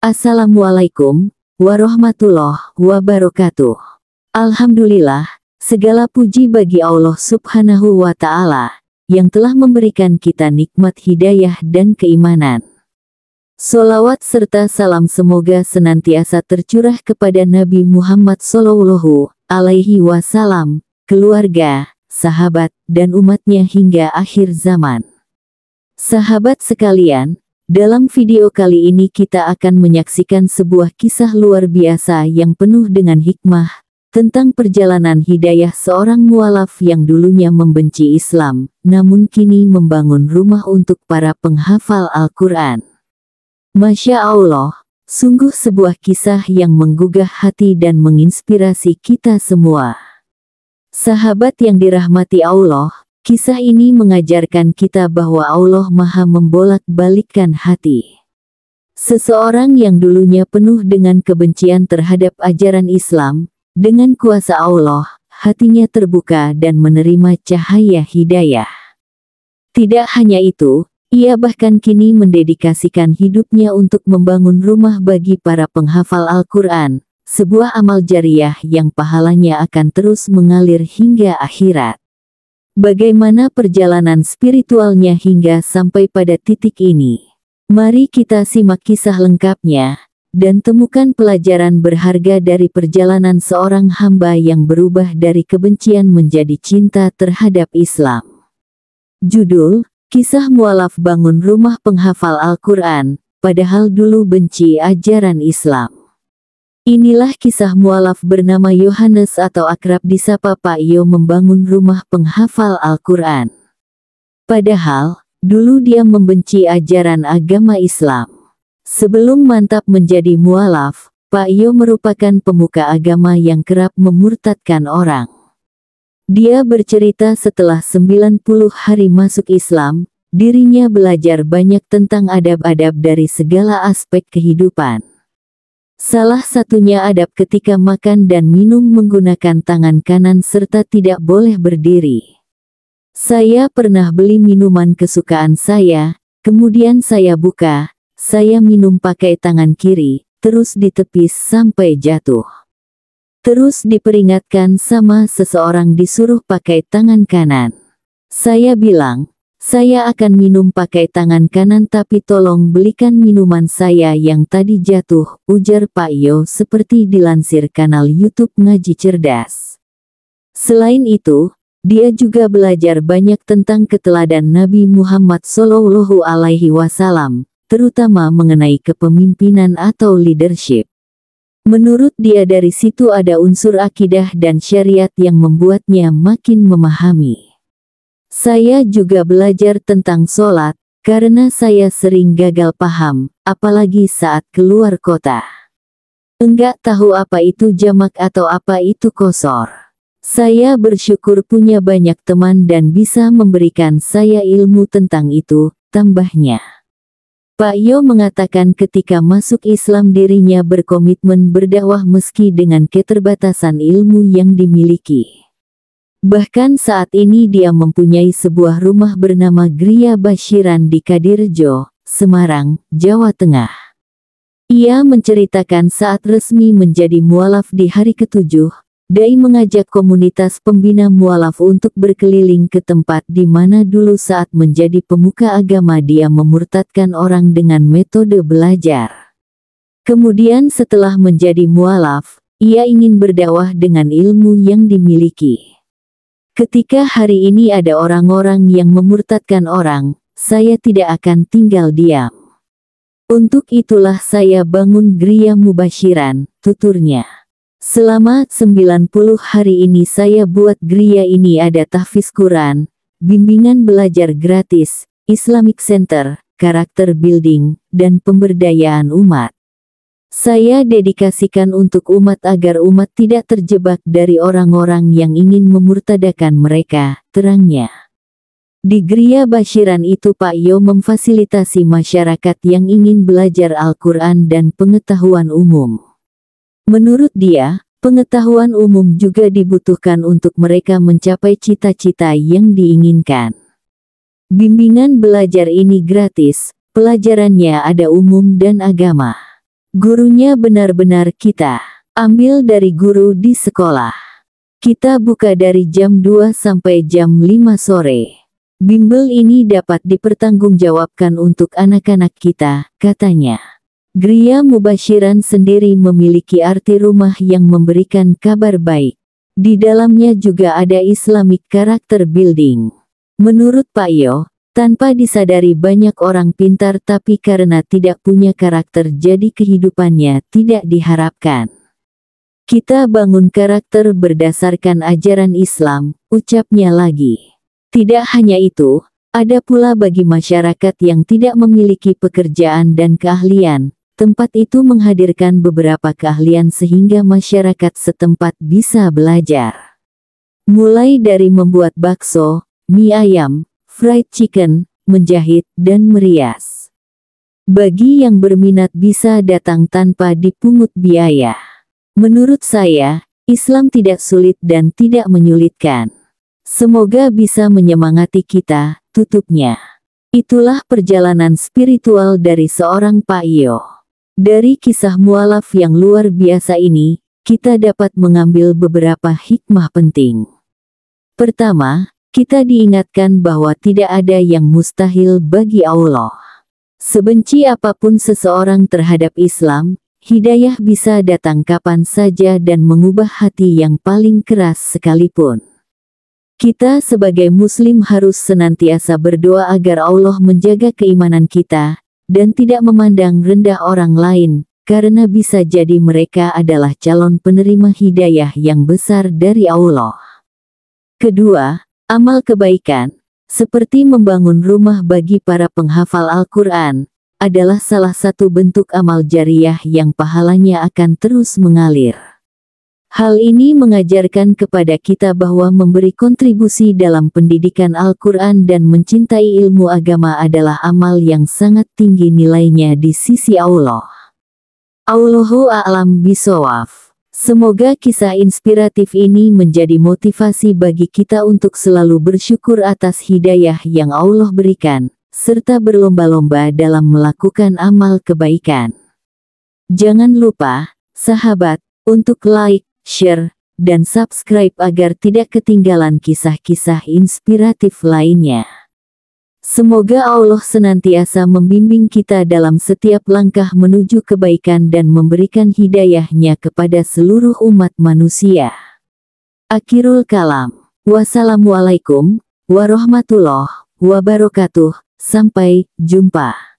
Assalamualaikum warahmatullahi wabarakatuh. Alhamdulillah, segala puji bagi Allah subhanahu wa ta'ala, yang telah memberikan kita nikmat hidayah dan keimanan. Solawat serta salam semoga senantiasa tercurah kepada Nabi Muhammad Sallallahu Alaihi Wasallam, keluarga, sahabat, dan umatnya hingga akhir zaman. Sahabat sekalian, dalam video kali ini kita akan menyaksikan sebuah kisah luar biasa yang penuh dengan hikmah tentang perjalanan hidayah seorang mualaf yang dulunya membenci Islam, namun kini membangun rumah untuk para penghafal Al-Quran. Masya Allah, sungguh sebuah kisah yang menggugah hati dan menginspirasi kita semua. Sahabat yang dirahmati Allah, Kisah ini mengajarkan kita bahwa Allah maha membolak-balikkan hati. Seseorang yang dulunya penuh dengan kebencian terhadap ajaran Islam, dengan kuasa Allah, hatinya terbuka dan menerima cahaya hidayah. Tidak hanya itu, ia bahkan kini mendedikasikan hidupnya untuk membangun rumah bagi para penghafal Al-Quran, sebuah amal jariah yang pahalanya akan terus mengalir hingga akhirat. Bagaimana perjalanan spiritualnya hingga sampai pada titik ini? Mari kita simak kisah lengkapnya dan temukan pelajaran berharga dari perjalanan seorang hamba yang berubah dari kebencian menjadi cinta terhadap Islam. Judul, Kisah Mualaf Bangun Rumah Penghafal Al-Quran, Padahal Dulu Benci Ajaran Islam. Inilah kisah mualaf bernama Yohanes atau akrab disapa Pak Yo membangun rumah penghafal Al-Quran. Padahal, dulu dia membenci ajaran agama Islam. Sebelum mantap menjadi mualaf, Pak Yo merupakan pemuka agama yang kerap memurtadkan orang. Dia bercerita setelah 90 hari masuk Islam, dirinya belajar banyak tentang adab-adab dari segala aspek kehidupan. Salah satunya adab ketika makan dan minum menggunakan tangan kanan serta tidak boleh berdiri. Saya pernah beli minuman kesukaan saya, kemudian saya buka, saya minum pakai tangan kiri, terus ditepis sampai jatuh. Terus diperingatkan sama seseorang disuruh pakai tangan kanan. Saya bilang, saya akan minum pakai tangan kanan tapi tolong belikan minuman saya yang tadi jatuh, ujar Pak Yo seperti dilansir kanal YouTube Ngaji Cerdas. Selain itu, dia juga belajar banyak tentang keteladan Nabi Muhammad Shallallahu Alaihi Wasallam, terutama mengenai kepemimpinan atau leadership. Menurut dia dari situ ada unsur akidah dan syariat yang membuatnya makin memahami. Saya juga belajar tentang sholat, karena saya sering gagal paham, apalagi saat keluar kota. Enggak tahu apa itu jamak atau apa itu kosor. Saya bersyukur punya banyak teman dan bisa memberikan saya ilmu tentang itu, tambahnya. Pak Yo mengatakan ketika masuk Islam dirinya berkomitmen berdakwah meski dengan keterbatasan ilmu yang dimiliki. Bahkan saat ini dia mempunyai sebuah rumah bernama Gria Bashiran di Kadirjo, Semarang, Jawa Tengah. Ia menceritakan saat resmi menjadi mualaf di hari ketujuh, Dai mengajak komunitas pembina mualaf untuk berkeliling ke tempat di mana dulu saat menjadi pemuka agama dia memurtadkan orang dengan metode belajar. Kemudian setelah menjadi mualaf, ia ingin berdakwah dengan ilmu yang dimiliki. Ketika hari ini ada orang-orang yang memurtadkan orang, saya tidak akan tinggal diam. Untuk itulah saya bangun geria mubashiran, tuturnya. Selama 90 hari ini saya buat geria ini ada tahfiz Quran, bimbingan belajar gratis, Islamic Center, karakter building, dan pemberdayaan umat. Saya dedikasikan untuk umat agar umat tidak terjebak dari orang-orang yang ingin memurtadakan mereka, terangnya. Di Gria Bashiran itu Pak Yo memfasilitasi masyarakat yang ingin belajar Al-Quran dan pengetahuan umum. Menurut dia, pengetahuan umum juga dibutuhkan untuk mereka mencapai cita-cita yang diinginkan. Bimbingan belajar ini gratis, pelajarannya ada umum dan agama. Gurunya benar-benar kita. Ambil dari guru di sekolah. Kita buka dari jam 2 sampai jam 5 sore. Bimbel ini dapat dipertanggungjawabkan untuk anak-anak kita, katanya. Gria Mubashiran sendiri memiliki arti rumah yang memberikan kabar baik. Di dalamnya juga ada Islamic Character Building. Menurut Pak Yoh, tanpa disadari banyak orang pintar tapi karena tidak punya karakter jadi kehidupannya tidak diharapkan. Kita bangun karakter berdasarkan ajaran Islam, ucapnya lagi. Tidak hanya itu, ada pula bagi masyarakat yang tidak memiliki pekerjaan dan keahlian, tempat itu menghadirkan beberapa keahlian sehingga masyarakat setempat bisa belajar. Mulai dari membuat bakso, mie ayam, fried chicken, menjahit, dan merias. Bagi yang berminat bisa datang tanpa dipungut biaya. Menurut saya, Islam tidak sulit dan tidak menyulitkan. Semoga bisa menyemangati kita, tutupnya. Itulah perjalanan spiritual dari seorang Pak Iyo. Dari kisah mualaf yang luar biasa ini, kita dapat mengambil beberapa hikmah penting. Pertama, kita diingatkan bahwa tidak ada yang mustahil bagi Allah. Sebenci apapun seseorang terhadap Islam, hidayah bisa datang kapan saja dan mengubah hati yang paling keras sekalipun. Kita sebagai muslim harus senantiasa berdoa agar Allah menjaga keimanan kita, dan tidak memandang rendah orang lain, karena bisa jadi mereka adalah calon penerima hidayah yang besar dari Allah. Kedua, Amal kebaikan, seperti membangun rumah bagi para penghafal Al-Quran, adalah salah satu bentuk amal jariah yang pahalanya akan terus mengalir. Hal ini mengajarkan kepada kita bahwa memberi kontribusi dalam pendidikan Al-Quran dan mencintai ilmu agama adalah amal yang sangat tinggi nilainya di sisi Allah. Allahu a'lam bisawaf. Semoga kisah inspiratif ini menjadi motivasi bagi kita untuk selalu bersyukur atas hidayah yang Allah berikan, serta berlomba-lomba dalam melakukan amal kebaikan. Jangan lupa, sahabat, untuk like, share, dan subscribe agar tidak ketinggalan kisah-kisah inspiratif lainnya. Semoga Allah senantiasa membimbing kita dalam setiap langkah menuju kebaikan dan memberikan hidayahnya kepada seluruh umat manusia. Akhirul kalam. Wassalamualaikum warahmatullahi wabarakatuh. Sampai jumpa.